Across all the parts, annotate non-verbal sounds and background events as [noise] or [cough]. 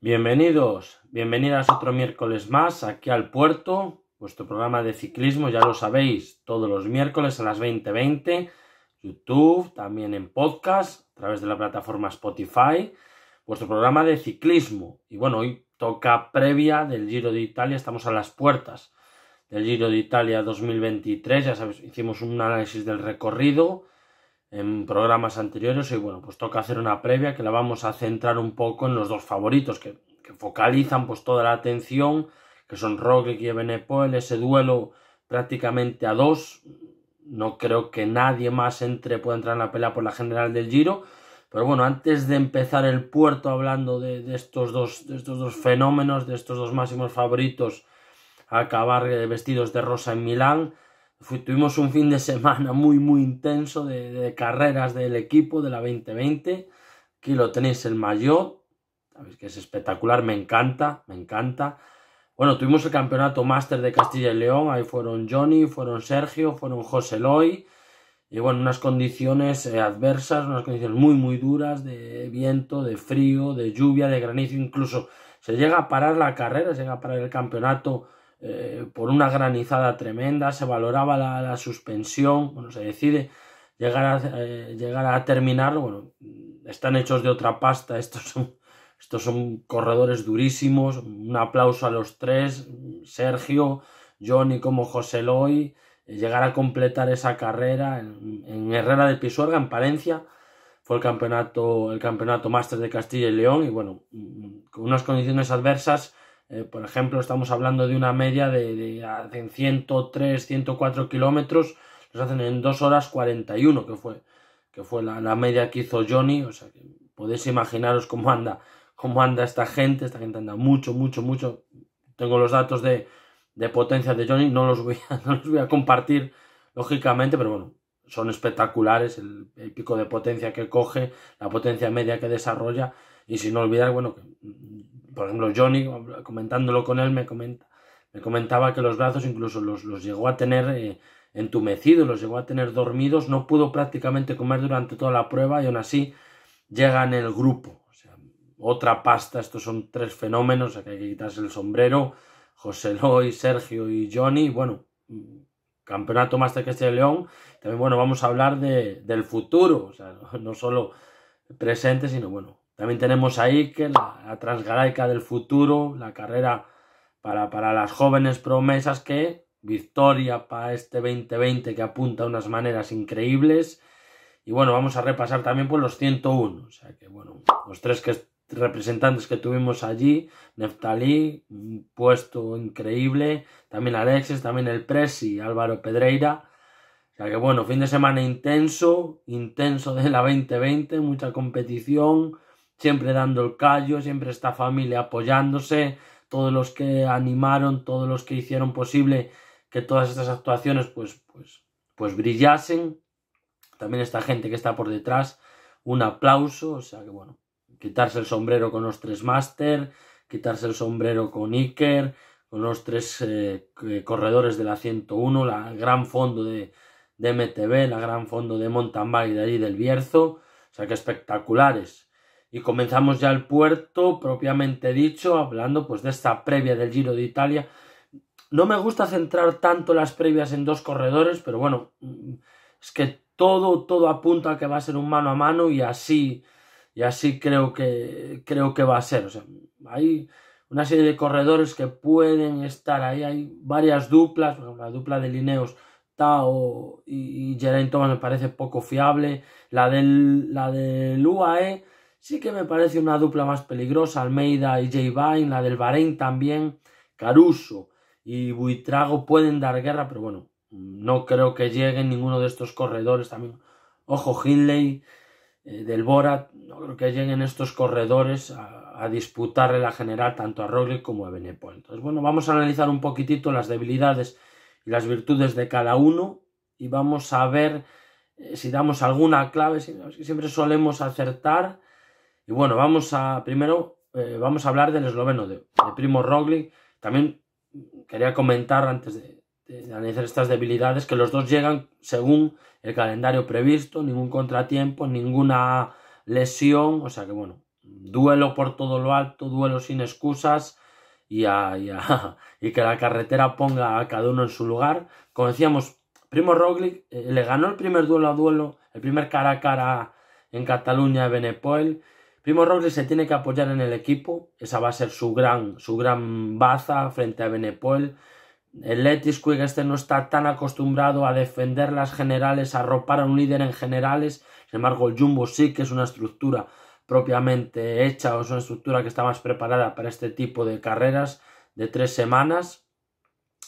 Bienvenidos, bienvenidas otro miércoles más aquí al puerto, vuestro programa de ciclismo, ya lo sabéis, todos los miércoles a las 20:20, YouTube, también en podcast, a través de la plataforma Spotify, vuestro programa de ciclismo. Y bueno, hoy toca previa del Giro de Italia, estamos a las puertas. El Giro de Italia 2023. Ya sabes, hicimos un análisis del recorrido en programas anteriores y bueno, pues toca hacer una previa que la vamos a centrar un poco en los dos favoritos que, focalizan pues toda la atención, que son Roglic y Ebenepoel, ese duelo prácticamente a dos. No creo que nadie más entre pueda entrar en la pelea por la general del Giro. Pero bueno, antes de empezar el puerto hablando de estos dos, de estos dos fenómenos, de estos dos máximos favoritos a acabar eh, vestidos de rosa en Milán. tuvimos un fin de semana muy, muy intenso de, carreras del equipo de la 2020. Aquí lo tenéis el Mayor, Sabéis que es espectacular, me encanta, me encanta. Bueno, tuvimos el campeonato máster de Castilla y León. Ahí fueron Johnny, fueron Sergio, fueron José Loy. Y bueno, unas condiciones eh, adversas, unas condiciones muy, muy duras de viento, de frío, de lluvia, de granizo. Incluso se llega a parar la carrera, se llega a parar el campeonato eh, por una granizada tremenda, se valoraba la, suspensión, bueno, se decide llegar a, eh, llegar a terminarlo, bueno, están hechos de otra pasta, [laughs] estos son, estos son corredores durísimos, un aplauso a los tres, Sergio, Johnny como José Loy, eh, llegar a completar esa carrera en, Herrera de Pisuerga, en Palencia, fue el campeonato, el campeonato máster de Castilla y León, y bueno, mm, con unas condiciones adversas, eh, por ejemplo, estamos hablando de una media de, de, 103, 104 kilómetros, los hacen en 2 horas 41, que fue, que fue la, media que hizo Johnny. O sea, podéis imaginaros cómo anda, cómo anda esta gente. Esta gente anda mucho, mucho, mucho. Tengo los datos de, potencia de Johnny, no los, voy a, [laughs] los voy a compartir, lógicamente, pero bueno, son espectaculares el, pico de potencia que coge, la potencia media que desarrolla. Y sin olvidar, bueno, por ejemplo, Johnny, comentándolo con él, me, comenta, me comentaba que los brazos incluso los, los llegó a tener eh, entumecidos, los llegó a tener dormidos, no pudo prácticamente comer durante toda la prueba y aún así llega en el grupo. O sea, otra pasta, estos son tres fenómenos, que hay que quitarse el sombrero, José Loy, Sergio y Johnny, bueno, campeonato más de este León, también bueno, vamos a hablar de, del futuro, o sea, [laughs] no solo presente, sino bueno, también tenemos ahí que la, la del futuro, la carrera para, para las jóvenes promesas que victoria para este 2020 que apunta a unas maneras increíbles. Y bueno, vamos a repasar también por los 101. O sea que bueno, los tres que, representantes que tuvimos allí, Neftalí, un puesto increíble, también Alexis, también el Presi, Álvaro Pedreira. O sea que bueno, fin de semana intenso, intenso de la 2020, mucha competición, siempre dando el callo, siempre esta familia apoyándose, todos los que animaron, todos los que hicieron posible que todas estas actuaciones pues, pues, pues brillasen. También esta gente que está por detrás, un aplauso, o sea que bueno, quitarse el sombrero con los tres máster, quitarse el sombrero con Iker, con los tres eh, corredores de la 101, la gran fondo de, mtv la gran fondo de mountain de allí del Bierzo, o sea que espectaculares, y comenzamos ya el puerto, propiamente dicho, hablando pues de esta previa del Giro de Italia. No me gusta centrar tanto las previas en dos corredores, pero bueno, es que todo, todo apunta a que va a ser un mano a mano y así, y así creo que, creo que va a ser. hay una serie de corredores que pueden estar ahí, hay varias duplas, la dupla de Lineos Tao y, Geraint Thomas me parece poco fiable, la del, la del UAE Sí que me parece una dupla más peligrosa, Almeida y J Vine, la del Bahrein también, Caruso y Buitrago pueden dar guerra, pero bueno, no creo que lleguen ninguno de estos corredores también. Ojo, Hindley eh, del Borat, no creo que lleguen estos corredores a, disputarle la general tanto a Roglic como a Benepo, Entonces, bueno, vamos a analizar un poquitito las debilidades y las virtudes de cada uno y vamos a ver eh, si damos alguna clave, siempre solemos acertar y bueno, vamos a primero eh, vamos a hablar del esloveno de, Primo Roglic. También quería comentar antes de, analizar estas debilidades que los dos llegan según el calendario previsto, ningún contratiempo, ninguna lesión, o sea que bueno, duelo por todo lo alto, duelo sin excusas y, y, [laughs] y que la carretera ponga a cada uno en su lugar. Como decíamos, Primo Roglic eh, le ganó el primer duelo a duelo, el primer cara a cara en Cataluña de Benepoel Primo Roglic se tiene que apoyar en el equipo, esa va a ser su gran, su gran baza frente a Benepoel. El Letis Quick este no está tan acostumbrado a defender las generales, a ropar a un líder en generales. Sin embargo, el Jumbo sí que es una estructura propiamente hecha o es una estructura que está más preparada para este tipo de carreras de tres semanas.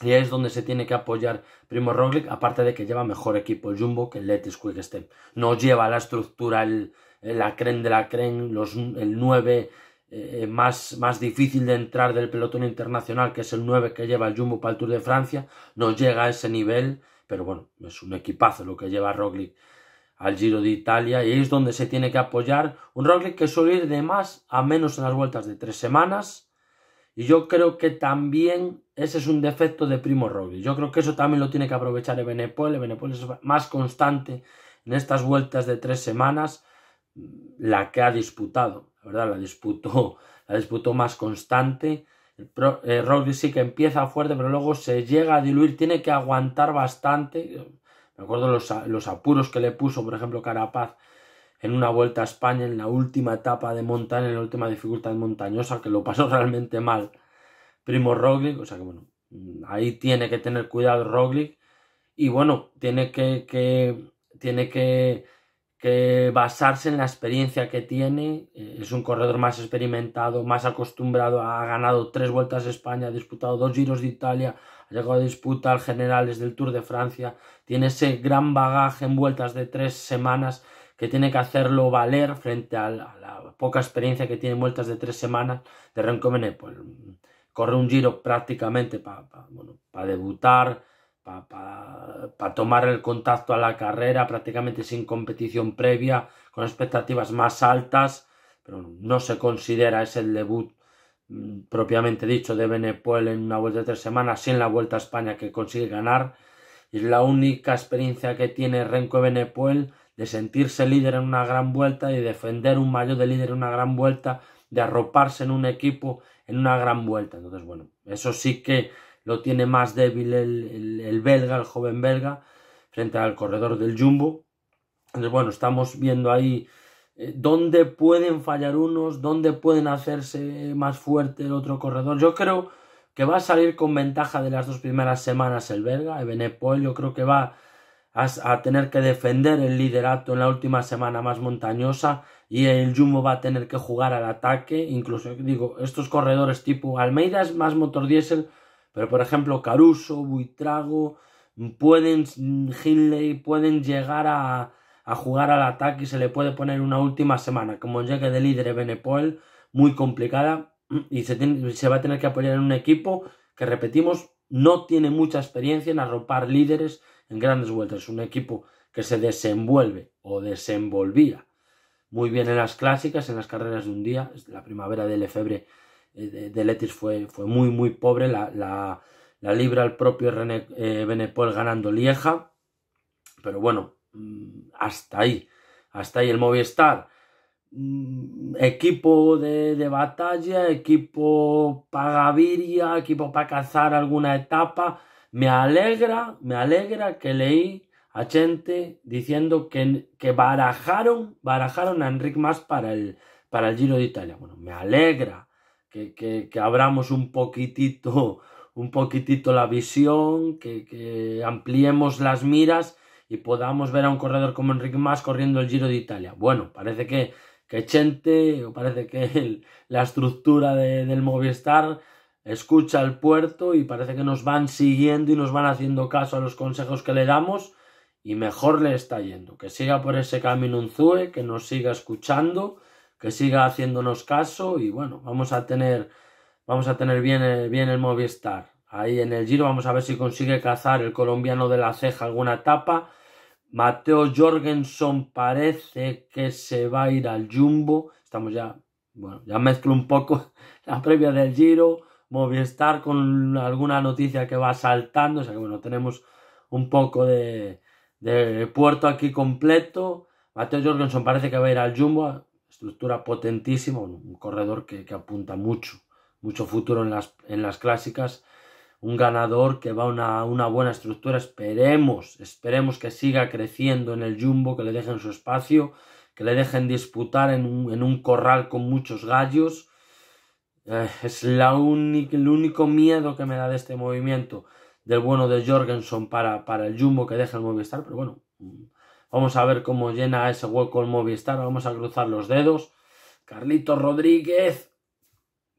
Y es donde se tiene que apoyar Primo Roglic, aparte de que lleva mejor equipo el Jumbo que el Letis Quick este. No lleva la estructura, el, la creen de la creen, el 9 eh, más, más difícil de entrar del pelotón internacional, que es el 9 que lleva el Jumbo para el Tour de Francia, no llega a ese nivel, pero bueno, es un equipazo lo que lleva Roglic al Giro de Italia y es donde se tiene que apoyar un Roglic que suele ir de más a menos en las vueltas de tres semanas y yo creo que también ese es un defecto de Primo Roglic. Yo creo que eso también lo tiene que aprovechar Ebenepoel. Ebenepoel es más constante en estas vueltas de tres semanas la que ha disputado, la verdad, la disputó, [laughs] la disputó más constante. El eh, sí que empieza fuerte, pero luego se llega a diluir, tiene que aguantar bastante. Me acuerdo los, apuros que le puso, por ejemplo, Carapaz en una vuelta a España, en la última etapa de montaña, en la última dificultad montañosa, que lo pasó [laughs] realmente mal. Primo Roglic, o sea que bueno, ahí tiene que tener cuidado Roglic y bueno, tiene que, que tiene que que basarse en la experiencia que tiene. Eh, es un corredor más experimentado, más acostumbrado, ha ganado tres vueltas de España, ha disputado dos giros de Italia, ha llegado a disputar generales del Tour de Francia, tiene ese gran bagaje en vueltas de tres semanas que tiene que hacerlo valer frente a la, poca experiencia que tiene en vueltas de tres semanas de Renko pues, corre un giro prácticamente para bueno, debutar para tomar el contacto a la carrera prácticamente sin competición previa, con expectativas más altas, pero no se considera es el debut mm, propiamente dicho de Benepuel en una vuelta de tres semanas, sin la Vuelta a España que consigue ganar. Es la única experiencia que tiene Renko Benepuel de sentirse líder en una gran vuelta y defender un mayor de líder en una gran vuelta, de arroparse en un equipo en una gran vuelta. Entonces, bueno, eso sí que lo tiene más débil el, el, belga, el joven belga, frente al corredor del Jumbo. Entonces, bueno, estamos viendo ahí eh, dónde pueden fallar unos, dónde pueden hacerse más fuerte el otro corredor. Yo creo que va a salir con ventaja de las dos primeras semanas el belga, Ebenepoel. Yo creo que va a, a, tener que defender el liderato en la última semana más montañosa y el Jumbo va a tener que jugar al ataque. Incluso, digo, estos corredores tipo Almeida es más motor diésel pero, por ejemplo, Caruso, Buitrago, pueden, Hindley, pueden llegar a, jugar al ataque y se le puede poner una última semana, como llegue de líder Benepoel, muy complicada y se, va a tener que apoyar en un equipo que, repetimos, no tiene mucha experiencia en arropar líderes en grandes vueltas. un equipo que se desenvuelve o desenvolvía muy bien en las clásicas, en las carreras de un día, la primavera de Efebre... Eh, de, fue, fue, muy, muy pobre. La, libra el propio René eh, ganando Lieja. Pero bueno, mm, hasta ahí. Hasta ahí el Movistar. Mm, equipo de, batalla, equipo para Gaviria, equipo para cazar alguna etapa. Me alegra, me alegra que leí a gente diciendo que, que barajaron, barajaron a Enric Mas para el, para el Giro de Italia. Bueno, me alegra que, abramos un poquitito, un poquitito la visión, que, ampliemos las miras y podamos ver a un corredor como Enrique Más corriendo el Giro de Italia. Bueno, parece que, que Chente, parece que la estructura del Movistar escucha el puerto y parece que nos van siguiendo y nos van haciendo caso a los consejos que le damos y mejor le está yendo. Que siga por ese camino un Zue, que nos siga escuchando que siga haciéndonos caso y bueno, vamos a tener, vamos a tener bien, el, bien el Movistar. Ahí en el giro vamos a ver si consigue cazar el colombiano de la ceja alguna etapa. Mateo Jorgensen parece que se va a ir al Jumbo. Estamos ya, bueno, ya mezclo un poco [laughs] la previa del Giro, Movistar con alguna noticia que va saltando. O sea que bueno, tenemos un poco de, de puerto aquí completo. Mateo Jorgensen parece que va a ir al Jumbo estructura potentísima, un corredor que, apunta mucho, mucho futuro en las, en las clásicas, un ganador que va a una, buena estructura, esperemos, esperemos que siga creciendo en el jumbo, que le dejen su espacio, que le dejen disputar en un, corral con muchos gallos. Eh, es la única, el único miedo que me da de este movimiento del bueno de Jorgensen para, para el jumbo que deja el Movistar, pero bueno, Vamos a ver cómo llena ese hueco el Movistar. Vamos a cruzar los dedos. Carlito Rodríguez,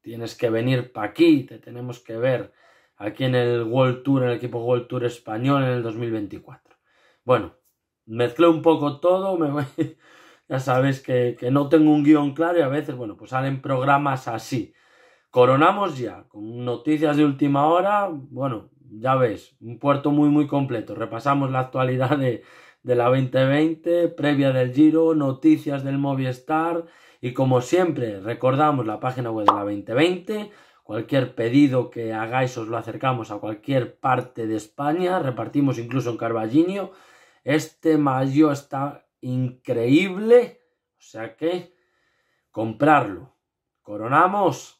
tienes que venir para aquí. Te tenemos que ver aquí en el World Tour, en el equipo World Tour español en el 2024. Bueno, mezclé un poco todo. Me [laughs] ya sabéis que, que no tengo un guión claro y a veces, bueno, pues salen programas así. Coronamos ya con noticias de última hora. Bueno, ya ves, un puerto muy, muy completo. Repasamos la actualidad de, de la 2020, previa del Giro, noticias del Movistar y como siempre recordamos la página web de la 2020. Cualquier pedido que hagáis os lo acercamos a cualquier parte de España, repartimos incluso en carballinio Este mayo está increíble, o sea que comprarlo. Coronamos.